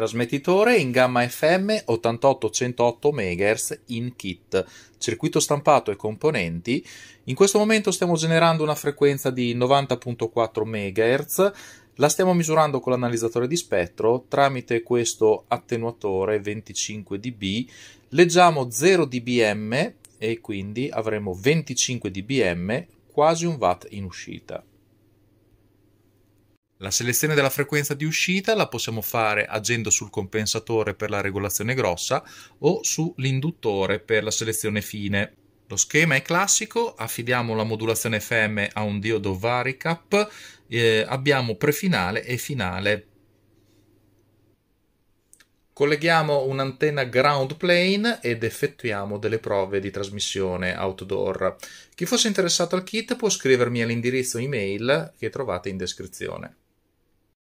Trasmettitore in gamma FM 88-108 MHz in kit, circuito stampato e componenti. In questo momento stiamo generando una frequenza di 90.4 MHz, la stiamo misurando con l'analizzatore di spettro tramite questo attenuatore 25 dB, leggiamo 0 dBm e quindi avremo 25 dBm, quasi un watt in uscita. La selezione della frequenza di uscita la possiamo fare agendo sul compensatore per la regolazione grossa o sull'induttore per la selezione fine. Lo schema è classico, affidiamo la modulazione FM a un diodo varicap, eh, abbiamo prefinale e finale. Colleghiamo un'antenna ground plane ed effettuiamo delle prove di trasmissione outdoor. Chi fosse interessato al kit può scrivermi all'indirizzo email che trovate in descrizione.